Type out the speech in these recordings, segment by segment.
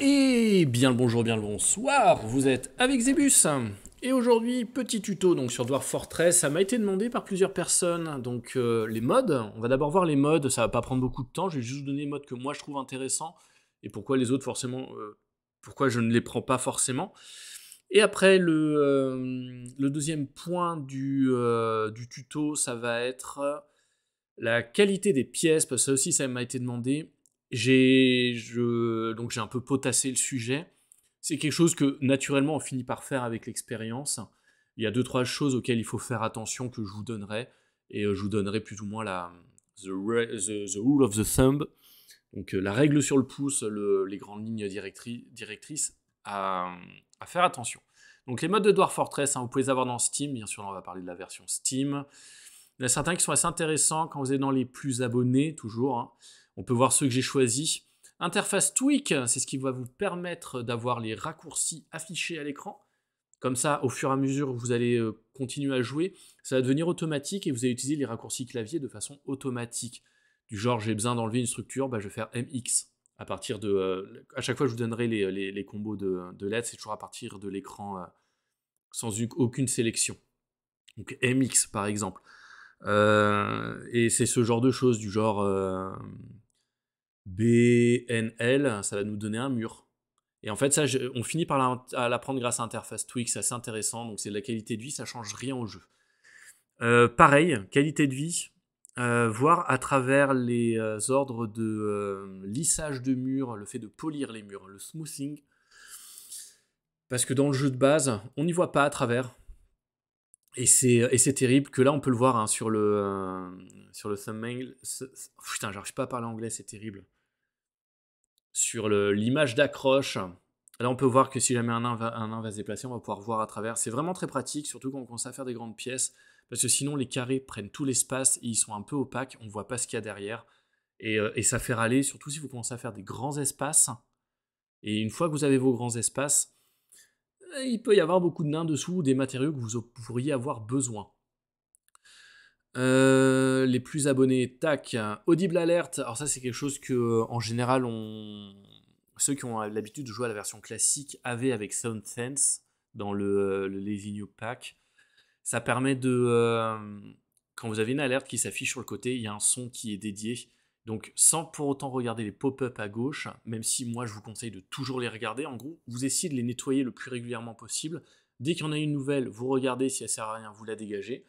Et eh bien le bonjour, bien le bonsoir, vous êtes avec Zebus et aujourd'hui, petit tuto donc sur Dwarf Fortress, ça m'a été demandé par plusieurs personnes, donc euh, les modes, on va d'abord voir les modes, ça va pas prendre beaucoup de temps, je vais juste vous donner les modes que moi je trouve intéressants, et pourquoi les autres forcément, euh, pourquoi je ne les prends pas forcément. Et après, le, euh, deuxième point du, du tuto, ça va être la qualité des pièces, parce que ça aussi ça m'a été demandé, j'ai donc j'ai un peu potassé le sujet. C'est quelque chose que naturellement on finit par faire avec l'expérience. Il y a deux trois choses auxquelles il faut faire attention que je vous donnerai et euh, je vous donnerai plus ou moins la the, rule of the thumb, donc euh, la règle sur le pouce, les grandes lignes directrices à, faire attention. Donc les modes de Dwarf Fortress, hein, vous pouvez les avoir dans Steam, bien sûr on va parler de la version Steam. Il y en a certains qui sont assez intéressants quand vous êtes dans les plus abonnés toujours. Hein. On peut voir ceux que j'ai choisis. Interface tweak, c'est ce qui va vous permettre d'avoir les raccourcis affichés à l'écran. Comme ça, au fur et à mesure vous allez euh, continuer à jouer, ça va devenir automatique et vous allez utiliser les raccourcis clavier de façon automatique. Du genre, j'ai besoin d'enlever une structure, bah, je vais faire MX. À, partir de, euh, à chaque fois, je vous donnerai les, euh, combos de, de c'est toujours à partir de l'écran sans aucune sélection. Donc MX, par exemple. et c'est ce genre de choses, du genre BNL, ça va nous donner un mur. Et en fait, ça, on finit par l'apprendre grâce à Interface Twix, c'est assez intéressant. Donc, c'est de la qualité de vie, ça change rien au jeu. Euh, pareil, qualité de vie, euh, voir à travers les euh, ordres de lissage de murs, le fait de polir les murs, le smoothing. Parce que dans le jeu de base, on n'y voit pas à travers. Et c'est terrible que là, on peut le voir hein, sur le, sur le thumbnail. Putain, j'arrive pas à parler anglais, c'est terrible sur l'image d'accroche. Là, on peut voir que si jamais un nain, va, un se déplacer, on va pouvoir voir à travers. C'est vraiment très pratique, surtout quand on commence à faire des grandes pièces, parce que sinon les carrés prennent tout l'espace et ils sont un peu opaques, on ne voit pas ce qu'il y a derrière. Et, euh, et, ça fait râler, surtout si vous commencez à faire des grands espaces. Et une fois que vous avez vos grands espaces, euh, il peut y avoir beaucoup de nains dessous, ou des matériaux que vous pourriez avoir besoin. Euh, les plus abonnés, tac. Audible Alert, alors ça c'est quelque chose que euh, en général on... ceux qui ont l'habitude de jouer à la version classique avaient avec Sound Sense dans le, euh, les Lazy New Pack. Ça permet de... quand vous avez une alerte qui s'affiche sur le côté, il y a un son qui est dédié. Donc sans pour autant regarder les pop-up à gauche, même si moi je vous conseille de toujours les regarder, en gros, vous essayez de les nettoyer le plus régulièrement possible. Dès qu'il y en a une nouvelle, vous regardez si elle sert à rien, vous la dégagez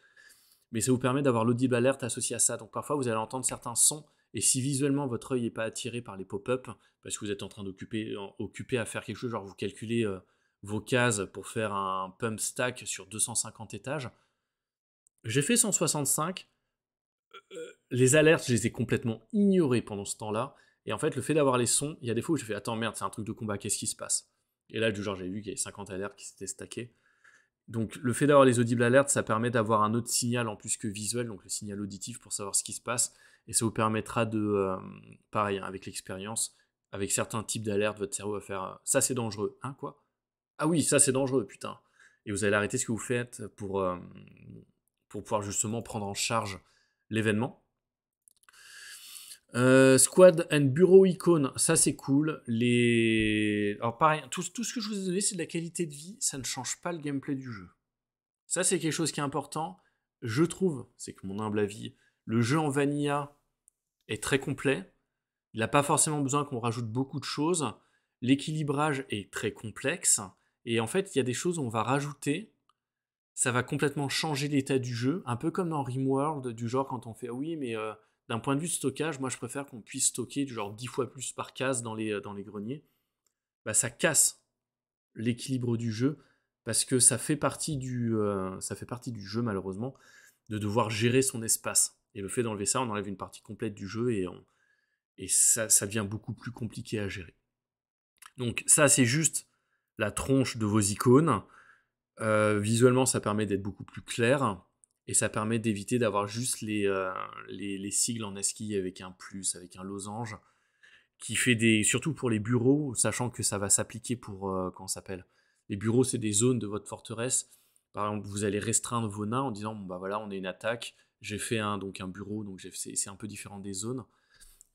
mais ça vous permet d'avoir l'audible alerte associé à ça. Donc parfois, vous allez entendre certains sons, et si visuellement votre œil n'est pas attiré par les pop-up, parce que vous êtes en train d'occuper à faire quelque chose, genre vous calculez euh, vos cases pour faire un pump stack sur 250 étages, j'ai fait 165. Euh, euh, les alertes, je les ai complètement ignorées pendant ce temps-là. Et en fait, le fait d'avoir les sons, il y a des fois où je fais Attends, merde, c'est un truc de combat, qu'est-ce qui se passe Et là, du genre, j'ai vu qu'il y avait 50 alertes qui s'étaient stackées. Donc le fait d'avoir les audibles alertes, ça permet d'avoir un autre signal en plus que visuel, donc le signal auditif pour savoir ce qui se passe. Et ça vous permettra de, euh, pareil, hein, avec l'expérience, avec certains types d'alertes, votre cerveau va faire euh, ça c'est dangereux, hein quoi Ah oui, ça c'est dangereux, putain. Et vous allez arrêter ce que vous faites pour, euh, pour pouvoir justement prendre en charge l'événement. Euh, squad and Bureau Icon, ça c'est cool. Les... Alors pareil, tout, ce que je vous ai donné, c'est de la qualité de vie, ça ne change pas le gameplay du jeu. Ça c'est quelque chose qui est important, je trouve, c'est que mon humble avis, le jeu en vanilla est très complet, il n'a pas forcément besoin qu'on rajoute beaucoup de choses, l'équilibrage est très complexe, et en fait il y a des choses où on va rajouter, ça va complètement changer l'état du jeu, un peu comme dans Rimworld, du genre quand on fait oui mais... Euh, d'un point de vue de stockage, moi je préfère qu'on puisse stocker genre 10 fois plus par case dans les, euh, dans les greniers. Bah, ça casse l'équilibre du jeu parce que ça fait, partie du, euh, ça fait partie du jeu malheureusement de devoir gérer son espace. Et le fait d'enlever ça, on enlève une partie complète du jeu et, et ça, ça devient beaucoup plus compliqué à gérer. Donc ça c'est juste la tronche de vos icônes. Euh, visuellement ça permet d'être beaucoup plus clair. Et ça permet d'éviter d'avoir juste les, euh, les, sigles en esquille avec un plus, avec un losange, qui fait des. surtout pour les bureaux, sachant que ça va s'appliquer pour. Euh, comment comment s'appelle Les bureaux, c'est des zones de votre forteresse. Par exemple, vous allez restreindre vos nains en disant bon, bah voilà, on est une attaque, j'ai fait un, donc un bureau, donc c'est un peu différent des zones.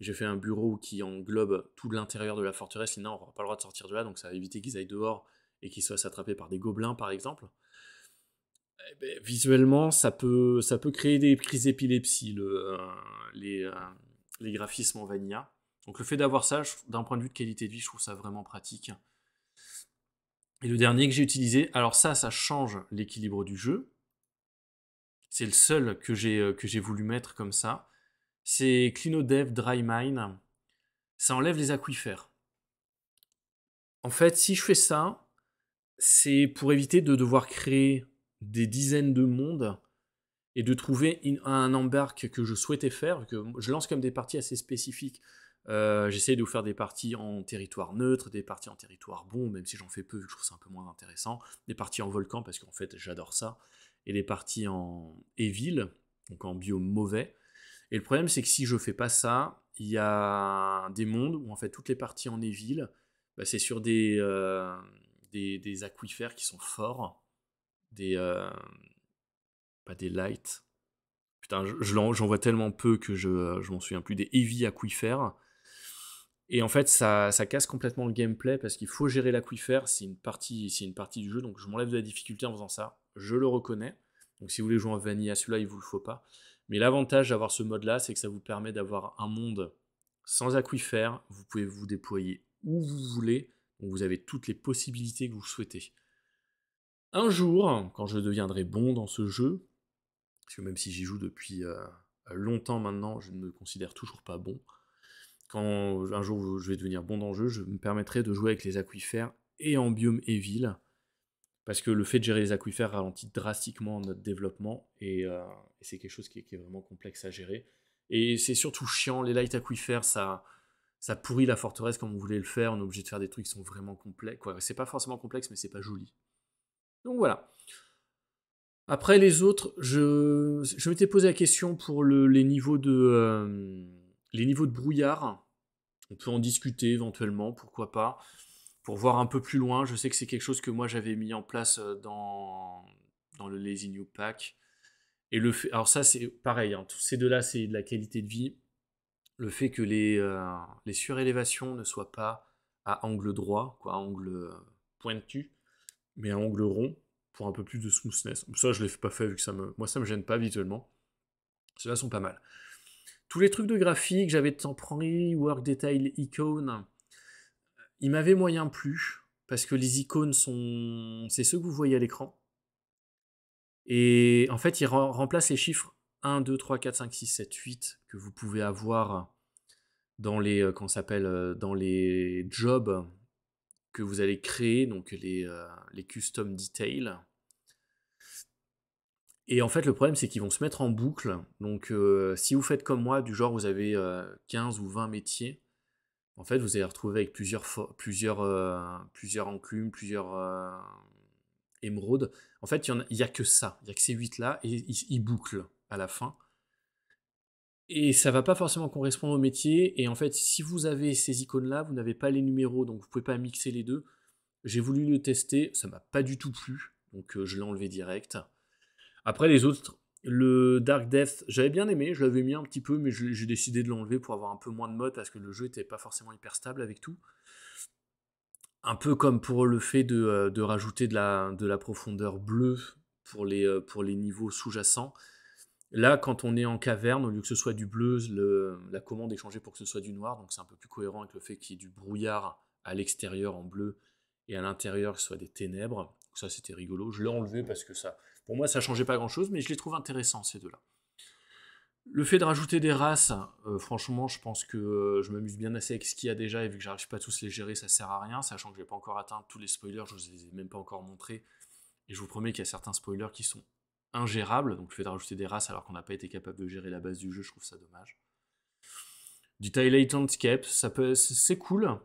J'ai fait un bureau qui englobe tout l'intérieur de la forteresse. Les nains, n'auront pas le droit de sortir de là, donc ça va éviter qu'ils aillent dehors et qu'ils soient attrapés par des gobelins, par exemple. Eh ben, visuellement, ça peut, ça peut créer des crises d'épilepsie, euh, les, euh, les, graphismes en vanilla. Donc le fait d'avoir ça, d'un point de vue de qualité de vie, je trouve ça vraiment pratique. Et le dernier que j'ai utilisé, alors ça, ça change l'équilibre du jeu. C'est le seul que j'ai, euh, que j'ai voulu mettre comme ça. C'est ClinoDev Dry Mine. Ça enlève les aquifères. En fait, si je fais ça, c'est pour éviter de devoir créer des dizaines de mondes et de trouver un embarque que je souhaitais faire, que je lance comme des parties assez spécifiques. Euh, j'essaie de vous faire des parties en territoire neutre, des parties en territoire bon, même si j'en fais peu, vu que je trouve ça un peu moins intéressant, des parties en volcan, parce qu'en fait j'adore ça, et des parties en evil, donc en biome mauvais. Et le problème c'est que si je fais pas ça, il y a des mondes où en fait toutes les parties en evil, bah, c'est sur euh, des, des aquifères qui sont forts, des euh, pas des lights. Putain, j'en je, vois tellement peu que je, euh, je m'en souviens plus des heavy aquifères. Et en fait, ça, ça casse complètement le gameplay parce qu'il faut gérer l'aquifère, c'est une partie c'est une partie du jeu donc je m'enlève de la difficulté en faisant ça. Je le reconnais. Donc si vous voulez jouer en vanilla, celui-là, il vous le faut pas. Mais l'avantage d'avoir ce mode-là, c'est que ça vous permet d'avoir un monde sans aquifère, vous pouvez vous déployer où vous voulez, vous avez toutes les possibilités que vous souhaitez. Un jour, quand je deviendrai bon dans ce jeu, parce que même si j'y joue depuis euh, longtemps maintenant, je ne me considère toujours pas bon, quand un jour je vais devenir bon dans le jeu, je me permettrai de jouer avec les aquifères et en biome et ville, parce que le fait de gérer les aquifères ralentit drastiquement notre développement, et, euh, c'est quelque chose qui est, vraiment complexe à gérer. Et c'est surtout chiant, les light aquifères, ça, ça pourrit la forteresse comme on voulait le faire, on est obligé de faire des trucs qui sont vraiment complexes. C'est pas forcément complexe, mais c'est pas joli. Donc voilà. Après les autres, je, m'étais posé la question pour les, niveaux de, euh, les niveaux de brouillard. On peut en discuter éventuellement, pourquoi pas, pour voir un peu plus loin. Je sais que c'est quelque chose que moi j'avais mis en place euh, dans, le Lazy New Pack. Et le fait, alors ça c'est pareil, hein, tous ces deux-là c'est de la qualité de vie. Le fait que les, euh, les surélévations ne soient pas à angle droit, quoi, angle pointu, mais à angle rond pour un peu plus de smoothness. Ça, je ne l'ai pas fait vu que ça me. Moi, ça me gêne pas visuellement. Ceux-là sont pas mal. Tous les trucs de graphique, j'avais de temps Temporary, Work Detail, icône, Il m'avait moyen plus, parce que les icônes sont. C'est ceux que vous voyez à l'écran. Et en fait, ils remplacent les chiffres 1, 2, 3, 4, 5, 6, 7, 8 que vous pouvez avoir dans les. Euh, euh, dans les jobs que vous allez créer, donc les, euh, les custom details. Et en fait, le problème, c'est qu'ils vont se mettre en boucle. Donc, euh, si vous faites comme moi, du genre, vous avez 15 euh, ou 20 métiers, en fait, vous allez retrouver avec plusieurs, plusieurs, plusieurs enclumes, plusieurs émeraudes. En fait, il n'y a, a, que ça. Il n'y a que ces 8-là, et ils bouclent à la fin et ça va pas forcément correspondre au métier. Et en fait, si vous avez ces icônes-là, vous n'avez pas les numéros, donc vous pouvez pas mixer les deux. J'ai voulu le tester, ça m'a pas du tout plu, donc euh, je l'ai enlevé direct. Après les autres, le Dark Death, j'avais bien aimé, je l'avais mis un petit peu, mais j'ai décidé de l'enlever pour avoir un peu moins de mode parce que le jeu était pas forcément hyper stable avec tout. Un peu comme pour le fait de, euh, rajouter de la, de la profondeur bleue pour les, euh, pour les niveaux sous-jacents. Là, quand on est en caverne, au lieu que ce soit du bleu, la commande est changée pour que ce soit du noir, donc c'est un peu plus cohérent avec le fait qu'il y ait du brouillard à l'extérieur en bleu et à l'intérieur que ce soit des ténèbres. Ça, c'était rigolo. Je l'ai enlevé parce que ça, pour moi, ça changeait pas grand-chose, mais je les trouve intéressants ces deux-là. Le fait de rajouter des races, euh, franchement, je pense que euh, je m'amuse bien assez avec ce qu'il y a déjà, et vu que j'arrive pas à tous les gérer, ça sert à rien, sachant que je n'ai pas encore atteint tous les spoilers, je vous les ai même pas encore montrés, et je vous promets qu'il y a certains spoilers qui sont ingérable. Donc le fait de rajouter des races alors qu'on n'a pas été capable de gérer la base du jeu, je trouve ça dommage. Du Twilight Landscape, ça peut, c'est cool.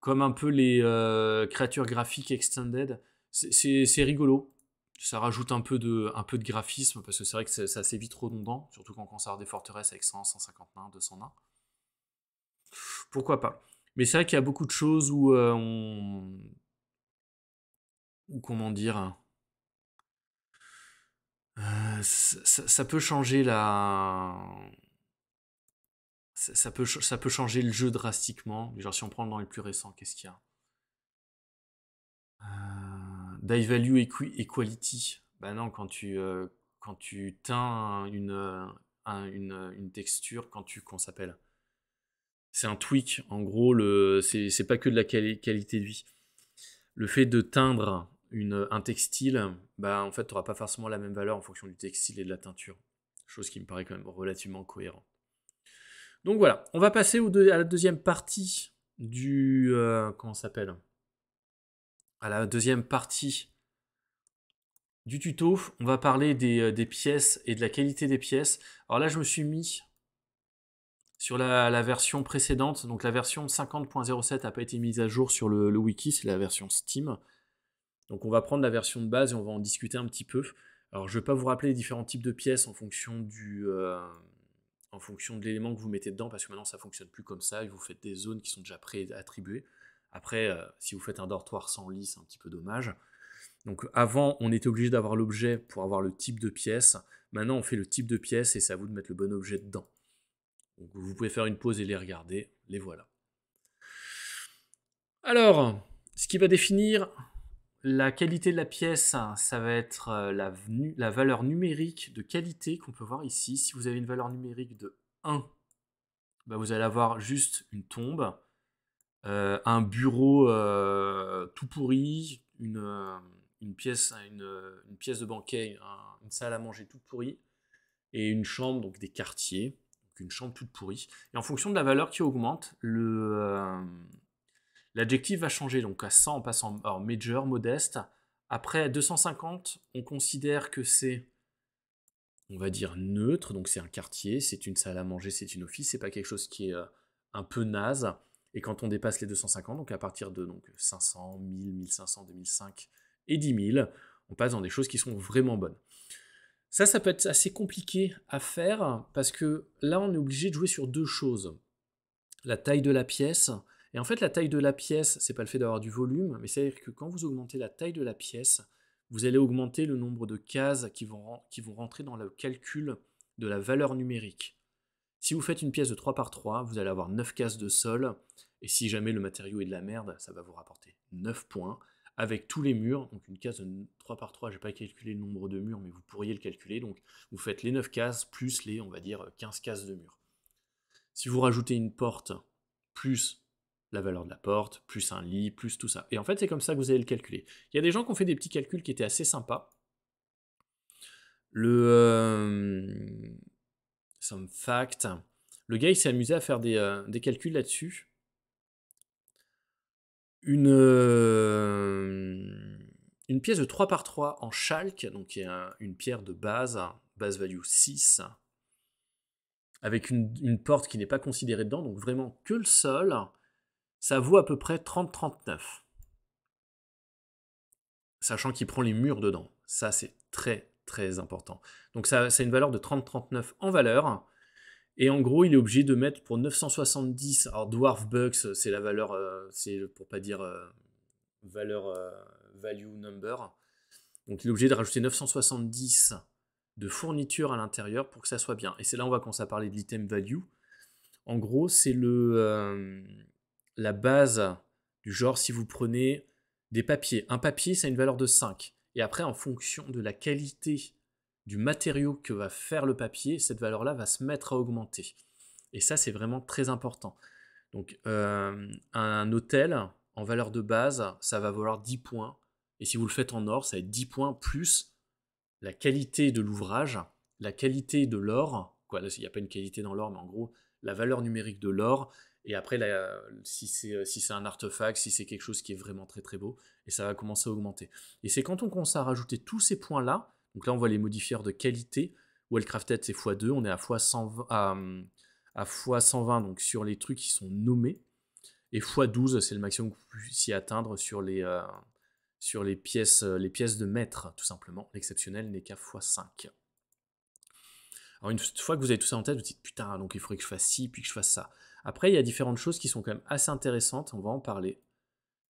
Comme un peu les euh, créatures graphiques extended, c'est rigolo. Ça rajoute un peu, de, un peu de graphisme parce que c'est vrai que c'est assez vite redondant, surtout quand on conserve des forteresses avec 100, 200 nains. Pourquoi pas Mais c'est vrai qu'il y a beaucoup de choses où euh, on. Ou comment dire euh, ça, peut changer la. Ça, peut, ça peut changer le jeu drastiquement. Genre, si on prend dans les plus récents, qu'est-ce qu'il y a euh, Die Value et Quality. Ben bah non, quand tu, euh, quand tu teins euh, une, une, texture, quand tu. Qu'on s'appelle c'est un tweak. En gros, le, c'est, pas que de la qualité de vie. Le fait de teindre euh, un textile, bah, en fait, tu n'auras pas forcément la même valeur en fonction du textile et de la teinture. Chose qui me paraît quand même relativement cohérente. Donc voilà, on va passer à la deuxième partie du... Euh, comment s'appelle À la deuxième partie du tuto, on va parler euh, des, pièces et de la qualité des pièces. Alors là, je me suis mis sur la, version précédente, donc la version 50.07 n'a pas été mise à jour sur le wiki, c'est la version Steam. Donc on va prendre la version de base et on va en discuter un petit peu. Alors je ne vais pas vous rappeler les différents types de pièces en fonction du, euh, en fonction de l'élément que vous mettez dedans, parce que maintenant ça fonctionne plus comme ça, et vous faites des zones qui sont déjà préattribuées. Après, euh, si vous faites un dortoir sans lit, c'est un petit peu dommage. Donc avant, on était obligé d'avoir l'objet pour avoir le type de pièce. Maintenant, on fait le type de pièce et c'est à vous de mettre le bon objet dedans. Donc vous pouvez faire une pause et les regarder. Les voilà. Alors, ce qui va définir la qualité de la pièce, hein, ça va être euh, la, valeur numérique de qualité qu'on peut voir ici. Si vous avez une valeur numérique de 1, bah, vous allez avoir juste une tombe, euh, un bureau euh, tout pourri, une, pièce, une, pièce de banquet, une salle à manger toute pourrie, et une chambre, donc des quartiers, une chambre toute pourrie. Et en fonction de la valeur qui augmente, le, L'adjectif va changer, donc à 100 on passe en major, modeste. Après 250, on considère que c'est, on va dire, neutre, donc c'est un quartier, c'est une salle à manger, c'est une office, c'est pas quelque chose qui est euh, un peu naze. Et quand on dépasse les 250, donc à partir de donc, 500, 1000, 1500, 2005 et 10 000, on passe dans des choses qui sont vraiment bonnes. Ça, ça peut être assez compliqué à faire parce que là, on est obligé de jouer sur deux choses. La taille de la pièce et en fait, la taille de la pièce, c'est pas le fait d'avoir du volume, mais c'est-à-dire que quand vous augmentez la taille de la pièce, vous allez augmenter le nombre de cases qui vont, qui vont rentrer dans le calcul de la valeur numérique. Si vous faites une pièce de 3 par 3, vous allez avoir 9 cases de sol, et si jamais le matériau est de la merde, ça va vous rapporter 9 points, avec tous les murs, donc une case de 3 par 3, je n'ai pas calculé le nombre de murs, mais vous pourriez le calculer, donc vous faites les 9 cases plus les, on va dire, 15 cases de murs. Si vous rajoutez une porte plus la valeur de la porte, plus un lit, plus tout ça. Et en fait, c'est comme ça que vous allez le calculer. Il y a des gens qui ont fait des petits calculs qui étaient assez sympas. Le euh, some fact, le gars il s'est amusé à faire des, euh, calculs là-dessus. Une, euh, une pièce de 3 par 3 en chalk, donc qui une pierre de base, base value 6, avec une, une porte qui n'est pas considérée dedans, donc vraiment que le sol ça vaut à peu près 30,39. Sachant qu'il prend les murs dedans. Ça, c'est très, très important. Donc, ça, c'est une valeur de 30,39 en valeur. Et en gros, il est obligé de mettre pour 970. Alors, Dwarf Bucks, c'est la valeur, euh, c'est pour pas dire euh, valeur euh, value number. Donc, il est obligé de rajouter 970 de fournitures à l'intérieur pour que ça soit bien. Et c'est là, on va commencer à parler de l'item value. En gros, c'est le la base du genre, si vous prenez des papiers, un papier, ça a une valeur de 5. Et après, en fonction de la qualité du matériau que va faire le papier, cette valeur-là va se mettre à augmenter. Et ça, c'est vraiment très important. Donc, euh, un hôtel en valeur de base, ça va valoir 10 points. Et si vous le faites en or, ça va être 10 points plus la qualité de l'ouvrage, la qualité de l'or. Quoi, il n'y a pas une qualité dans l'or, mais en gros, la valeur numérique de l'or et après, euh, si c'est un artefact, si c'est quelque chose qui est vraiment très très beau, et ça va commencer à augmenter. Et c'est quand on commence à rajouter tous ces points-là, donc là on voit les modifieurs de qualité, Wellcrafted c'est x2, on est à x120, donc sur les trucs qui sont nommés, et x12 c'est le maximum que vous puissiez atteindre sur les, euh, sur les, pièces, euh, les pièces de maître tout simplement. L'exceptionnel n'est qu'à x5. Alors une fois que vous avez tout ça en tête, vous dites putain, donc il faudrait que je fasse ci, puis que je fasse ça. Après, il y a différentes choses qui sont quand même assez intéressantes, on va en parler.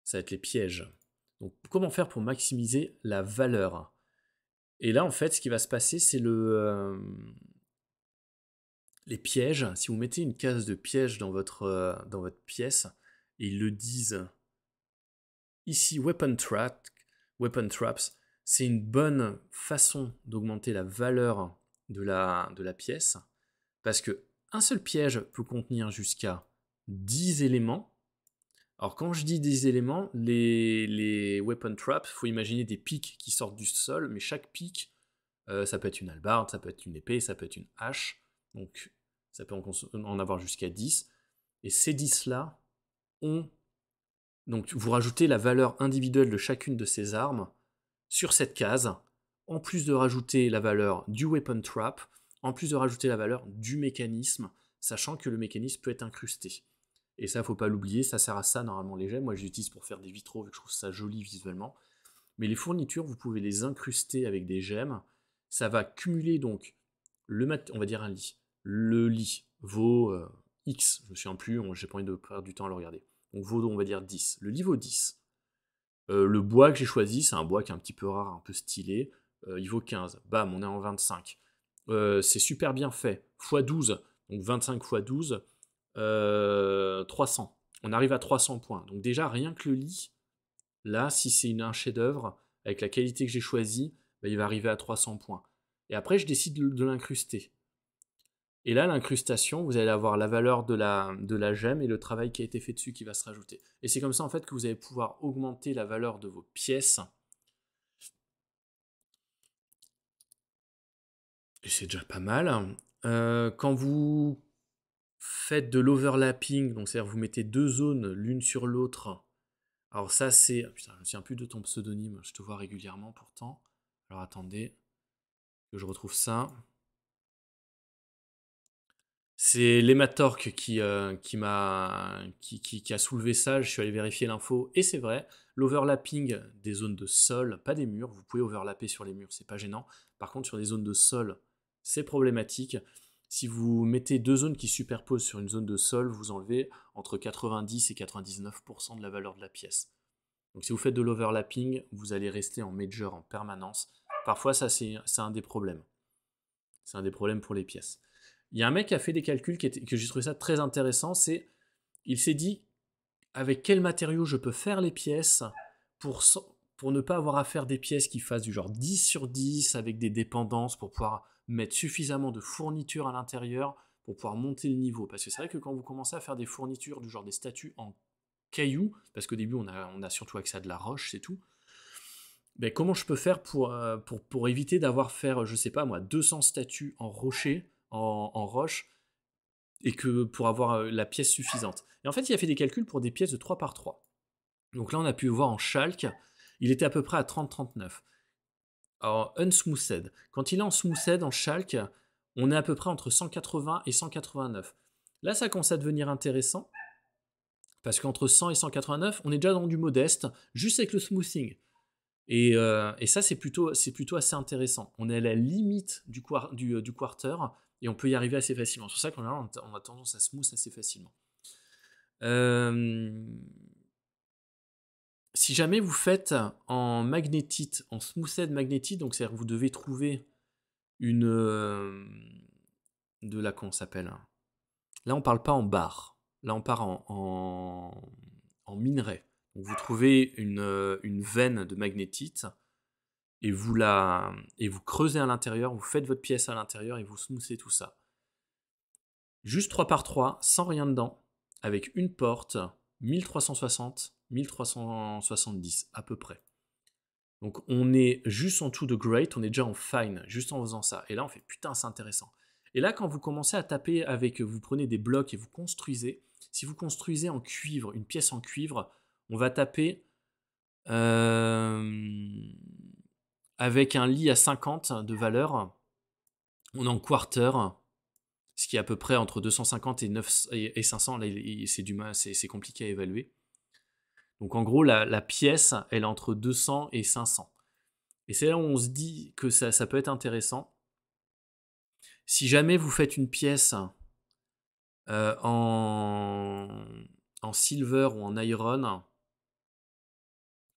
Ça va être les pièges. Donc, comment faire pour maximiser la valeur Et là, en fait, ce qui va se passer, c'est le. Euh, les pièges. Si vous mettez une case de piège dans votre, euh, dans votre pièce, et ils le disent ici, weapon, weapon traps, c'est une bonne façon d'augmenter la valeur de la, de la pièce. Parce que un seul piège peut contenir jusqu'à 10 éléments. Alors quand je dis 10 éléments, les, weapon traps, il faut imaginer des pics qui sortent du sol, mais chaque pic, euh, ça peut être une albarde, ça peut être une épée, ça peut être une hache. Donc ça peut en, en avoir jusqu'à 10. Et ces 10-là ont... Donc vous rajoutez la valeur individuelle de chacune de ces armes sur cette case, en plus de rajouter la valeur du weapon trap, en plus de rajouter la valeur du mécanisme, sachant que le mécanisme peut être incrusté. Et ça, faut pas l'oublier, ça sert à ça normalement les gemmes. Moi, je l'utilise pour faire des vitraux, vu que je trouve ça joli visuellement. Mais les fournitures, vous pouvez les incruster avec des gemmes. Ça va cumuler donc le mat on va dire un lit. Le lit vaut euh, X, je me souviens plus, j'ai pas envie de perdre du temps à le regarder. Donc vaut, on va dire 10. Le lit vaut 10. Euh, le bois que j'ai choisi, c'est un bois qui est un petit peu rare, un peu stylé, euh, il vaut 15. Bam, on est en 25. Euh, c'est super bien fait, x12, donc 25 x12, 300. On arrive à 300 points. Donc déjà, rien que le lit, là, si c'est un chef-d'œuvre, avec la qualité que j'ai choisie, bah, il va arriver à 300 points. Et après, je décide de, l'incruster. Et là, l'incrustation, vous allez avoir la valeur de la, de la gemme et le travail qui a été fait dessus qui va se rajouter. Et c'est comme ça, en fait, que vous allez pouvoir augmenter la valeur de vos pièces c'est déjà pas mal. Euh, quand vous faites de l'overlapping, donc c'est-à-dire vous mettez deux zones l'une sur l'autre, alors ça c'est... Ah, putain, je me souviens plus de ton pseudonyme, je te vois régulièrement pourtant. Alors attendez, que je retrouve ça. C'est l'hématorque qui, euh, qui, m'a, qui, qui, qui, a soulevé ça. Je suis allé vérifier l'info et c'est vrai. L'overlapping des zones de sol, pas des murs. Vous pouvez overlapper sur les murs, c'est pas gênant. Par contre, sur les zones de sol, c'est problématique. Si vous mettez deux zones qui superposent sur une zone de sol, vous enlevez entre 90 et 99% de la valeur de la pièce. Donc si vous faites de l'overlapping, vous allez rester en major en permanence. Parfois, ça c'est un des problèmes. C'est un des problèmes pour les pièces. Il y a un mec qui a fait des calculs qui que j'ai trouvé ça très intéressant, c'est il s'est dit avec quel matériau je peux faire les pièces pour, pour ne pas avoir à faire des pièces qui fassent du genre 10 sur 10 avec des dépendances pour pouvoir mettre suffisamment de fournitures à l'intérieur pour pouvoir monter le niveau. Parce que c'est vrai que quand vous commencez à faire des fournitures du genre des statues en cailloux, parce qu'au début on a, surtout accès à de la roche, c'est tout, ben, comment je peux faire euh, pour, pour, éviter d'avoir faire, je sais pas moi, 200 statues en rocher, en, roche, et que pour avoir euh, la pièce suffisante. Et en fait, il a fait des calculs pour des pièces de 3 par 3. Donc là, on a pu voir en chalk il était à peu près à 30-39 un unsmoothed. Quand il est en smoothed, en chalk, on est à peu près entre 180 et 189. Là, ça commence à devenir intéressant, parce qu'entre 100 et 189, on est déjà dans du modeste, juste avec le smoothing. Euh, et, ça, c'est plutôt, assez intéressant. On est à la limite euh, du, quarter, et on peut y arriver assez facilement. C'est pour ça qu'on a, on a tendance à smooth assez facilement. Euh, si jamais vous faites en magnétite, en smoothed magnétite, donc c'est-à-dire que vous devez trouver une euh, de la qu'on s'appelle. Hein. Là, on parle pas en barre. Là, on part en, en, minerai. vous trouvez euh, une, veine de magnétite et vous la et vous creusez à l'intérieur. Vous faites votre pièce à l'intérieur et vous smoothez tout ça. Juste 3 par 3, sans rien dedans, avec une porte, 1360 1370 à peu près. Donc on est juste en tout de great, on est déjà en fine, juste en faisant ça. Et là on fait putain c'est intéressant. Et là quand vous commencez à taper avec, vous prenez des blocs et vous construisez, si vous construisez en cuivre, une pièce en cuivre, on va taper euh, avec un lit à 50 de valeur, on en quarter, ce qui est à peu près entre 250 et, et 500, là c'est du c'est compliqué à évaluer. Donc en gros, la, pièce, elle est entre 200 et 500. Et c'est là où on se dit que ça, peut être intéressant. Si jamais vous faites une pièce euh, en, en, silver ou en iron,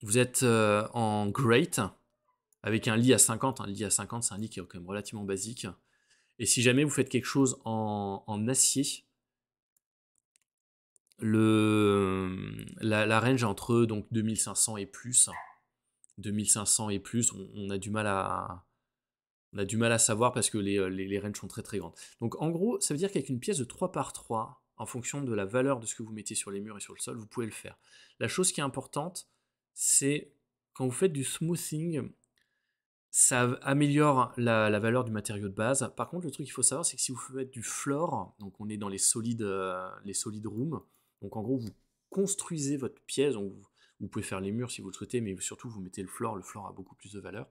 vous êtes euh, en great, avec un lit à 50. Un lit à 50, c'est un lit qui est quand même relativement basique. Et si jamais vous faites quelque chose en, en acier, euh, la, range entre donc 2500 et plus. 2500 et plus, on, a du mal à on a du mal à savoir parce que euh, les, les, ranges sont très très grandes. Donc en gros, ça veut dire qu'avec une pièce de 3 par 3, en fonction de la valeur de ce que vous mettez sur les murs et sur le sol, vous pouvez le faire. La chose qui est importante, c'est quand vous faites du smoothing, ça améliore la, valeur du matériau de base. Par contre, le truc qu'il faut savoir, c'est que si vous faites du floor, donc on est dans les solides, euh, les solides rooms, donc en gros, vous construisez votre pièce. vous, pouvez faire les murs si vous le souhaitez, mais surtout vous mettez le floor. Le floor a beaucoup plus de valeur.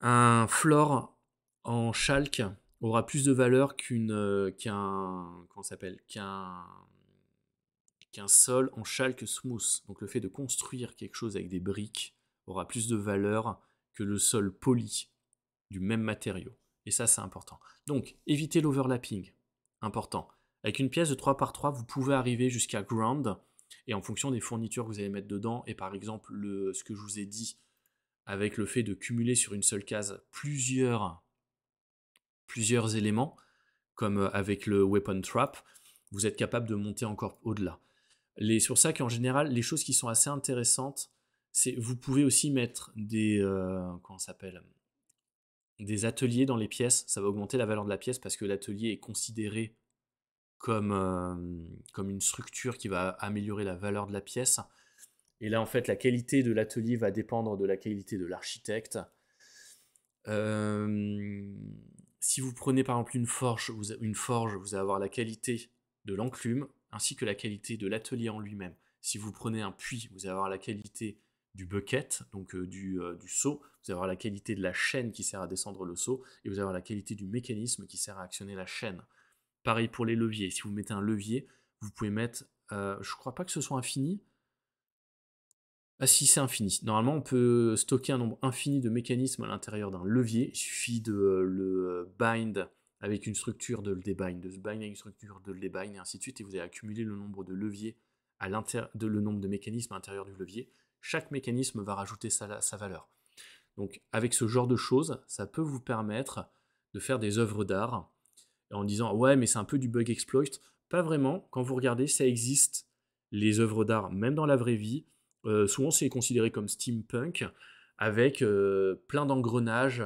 Un floor en chalk aura plus de valeur euh, qu'un qu'un qu'un sol en chalk smooth. Donc le fait de construire quelque chose avec des briques aura plus de valeur que le sol poli du même matériau. Et ça, c'est important. Donc, évitez l'overlapping. Important. Avec une pièce de 3 par 3, vous pouvez arriver jusqu'à ground. Et en fonction des fournitures que vous allez mettre dedans, et par exemple le, ce que je vous ai dit avec le fait de cumuler sur une seule case plusieurs, plusieurs éléments, comme euh, avec le weapon trap, vous êtes capable de monter encore au-delà. sur ça en général, les choses qui sont assez intéressantes, c'est vous pouvez aussi mettre des euh, comment s'appelle des ateliers dans les pièces. Ça va augmenter la valeur de la pièce parce que l'atelier est considéré comme, euh, comme une structure qui va améliorer la valeur de la pièce. Et là, en fait, la qualité de l'atelier va dépendre de la qualité de l'architecte. Euh, si vous prenez par exemple une forge, vous, une forge, vous allez avoir la qualité de l'enclume ainsi que la qualité de l'atelier en lui-même. Si vous prenez un puits, vous allez avoir la qualité du bucket, donc euh, du, du, seau, vous allez avoir la qualité de la chaîne qui sert à descendre le seau, et vous allez avoir la qualité du mécanisme qui sert à actionner la chaîne. Pareil pour les leviers. Si vous mettez un levier, vous pouvez mettre. je euh, je crois pas que ce soit infini. Ah si, c'est infini. Normalement, on peut stocker un nombre infini de mécanismes à l'intérieur d'un levier. Il suffit de euh, le euh, bind avec une structure, de le débind, de se bind avec une structure, de le débind, et ainsi de suite. Et vous allez accumuler le nombre de leviers à l'intérieur, le nombre de mécanismes à l'intérieur du levier. Chaque mécanisme va rajouter sa valeur. Donc, avec ce genre de choses, ça peut vous permettre de faire des œuvres d'art en disant ouais mais c'est un peu du bug exploit. Pas vraiment. Quand vous regardez, ça existe les œuvres d'art, même dans la vraie vie. Euh, souvent c'est considéré comme steampunk avec euh, plein d'engrenages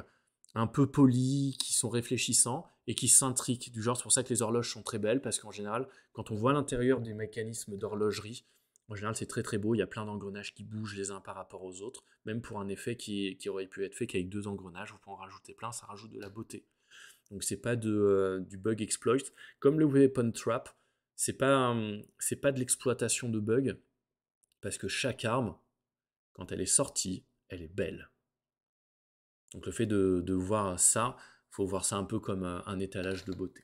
un peu polis, qui sont réfléchissants et qui s'intriquent. Du genre, c'est pour ça que les horloges sont très belles, parce qu'en général, quand on voit l'intérieur des mécanismes d'horlogerie, en général, c'est très très beau. Il y a plein d'engrenages qui bougent les uns par rapport aux autres. Même pour un effet qui, qui aurait pu être fait qu'avec deux engrenages, vous pouvez en rajouter plein, ça rajoute de la beauté. Donc c'est pas euh, du bug exploit. Comme le weapon trap, c'est pas, hum, pas de l'exploitation de bugs, parce que chaque arme, quand elle est sortie, elle est belle. Donc le fait de, voir ça, faut voir ça un peu comme euh, un, étalage de beauté.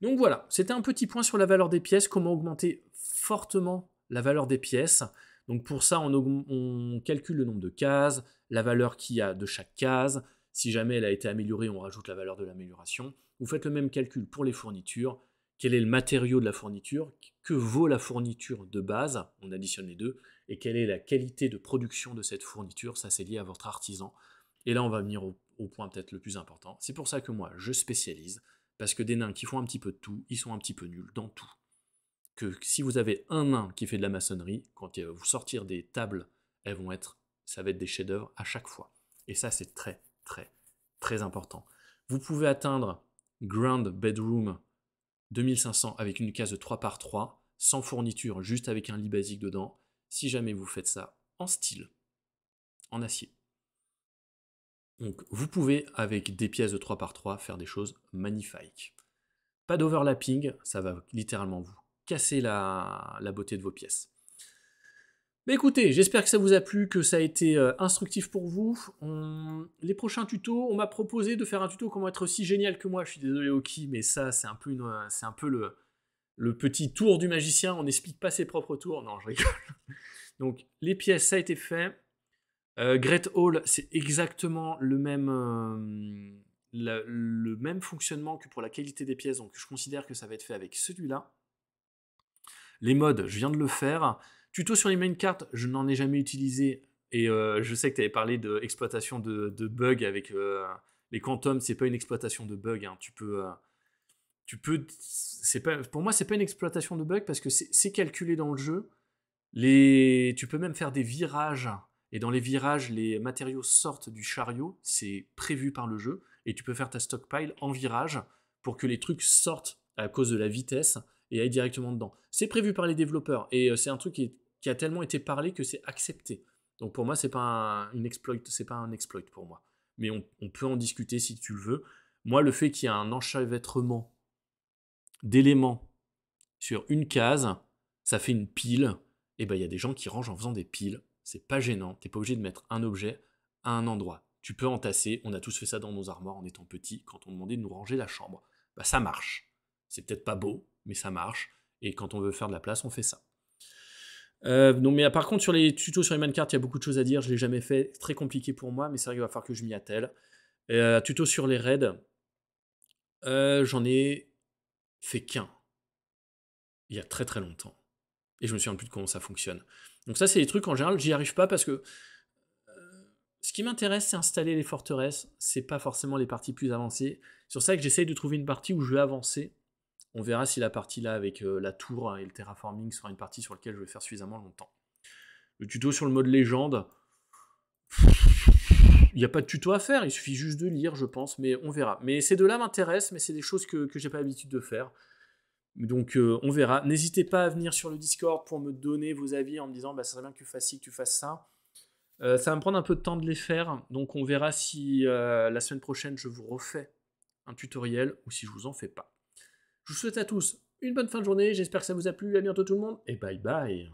Donc voilà, c'était un petit point sur la valeur des pièces, comment augmenter fortement la valeur des pièces. Donc pour ça, on, on calcule le nombre de cases, la valeur qu'il y a de chaque case, si jamais elle a été améliorée, on rajoute la valeur de l'amélioration. Vous faites le même calcul pour les fournitures. Quel est le matériau de la fourniture Que vaut la fourniture de base On additionne les deux. Et quelle est la qualité de production de cette fourniture Ça, c'est lié à votre artisan. Et là, on va venir au, point peut-être le plus important. C'est pour ça que moi, je spécialise. Parce que des nains qui font un petit peu de tout, ils sont un petit peu nuls dans tout. Que si vous avez un nain qui fait de la maçonnerie, quand il va vous sortir des tables, elles vont être, ça va être des chefs-d'œuvre à chaque fois. Et ça, c'est très très, très important. Vous pouvez atteindre Grand Bedroom 2500 avec une case de 3 par 3, sans fourniture, juste avec un lit basique dedans, si jamais vous faites ça en style, en acier. Donc vous pouvez, avec des pièces de 3 par 3, faire des choses magnifiques. Pas d'overlapping, ça va littéralement vous casser la beauté de vos pièces. Bah, écoutez, j'espère que ça vous a plu, que ça a été euh, instructif pour vous. Les prochains tutos, on m'a proposé de faire un tuto comment être aussi génial que moi. Je suis désolé, Oki, mais ça, c'est un peu, euh, le... petit tour du magicien. On n'explique pas ses propres tours. Non, je rigole. Donc, les pièces, ça a été fait. Euh, Great Hall, c'est exactement le même, euh, le même fonctionnement que pour la qualité des pièces. Donc, je considère que ça va être fait avec celui-là. Les modes, je viens de le faire. Tuto sur les cartes, je n'en ai jamais utilisé. Et euh, je sais que tu avais parlé d'exploitation de, bugs avec euh, les quantum. C'est pas une exploitation de bugs. Hein. Tu peux. Euh, tu peux pas, pour moi, c'est pas une exploitation de bugs parce que c'est calculé dans le jeu. Les, tu peux même faire des virages. Et dans les virages, les matériaux sortent du chariot. C'est prévu par le jeu. Et tu peux faire ta stockpile en virage pour que les trucs sortent à cause de la vitesse et aller directement dedans. C'est prévu par les développeurs et euh, c'est un truc qui, a tellement été parlé que c'est accepté. Donc pour moi, c'est pas un, une exploit, c'est pas un exploit pour moi. Mais on, peut en discuter si tu le veux. Moi, le fait qu'il y a un enchevêtrement d'éléments sur une case, ça fait une pile. Et eh bien il y a des gens qui rangent en faisant des piles. C'est pas gênant. tu T'es pas obligé de mettre un objet à un endroit. Tu peux entasser. On a tous fait ça dans nos armoires en étant petits quand on demandait de nous ranger la chambre. Bah ça marche. C'est peut-être pas beau, mais ça marche. Et quand on veut faire de la place, on fait ça. Euh, mais euh, par contre, sur les tutos sur les mannequins, il y a beaucoup de choses à dire. Je ne l'ai jamais fait. Très compliqué pour moi, mais vrai qu'il va falloir que je m'y attelle. Euh, tuto sur les raids, j'en ai fait qu'un. Il y a très très longtemps. Et je me souviens plus de comment ça fonctionne. Donc ça, c'est les trucs, en général, j'y arrive pas parce que ce qui m'intéresse, c'est installer les forteresses. C'est pas forcément les parties plus avancées. Sur ça que j'essaye de trouver une partie où je vais avancer on verra si la partie là avec euh, la tour hein, et le terraforming sera une partie sur laquelle je vais faire suffisamment longtemps. Le tuto sur le mode légende, il n'y a pas de tuto à faire, il suffit juste de lire, je pense, mais on verra. Mais ces deux-là m'intéressent, mais c'est des choses que, que j'ai pas l'habitude de faire. Donc euh, on verra. N'hésitez pas à venir sur le Discord pour me donner vos avis en me disant bah, ça serait bien que tu fasses tu fasses ça. Euh, ça va me prendre un peu de temps de les faire, donc on verra si la semaine prochaine je vous refais un tutoriel ou si je vous en fais pas. Je vous souhaite à tous une bonne fin de journée, j'espère que ça vous a plu, à bientôt tout le monde, et bye bye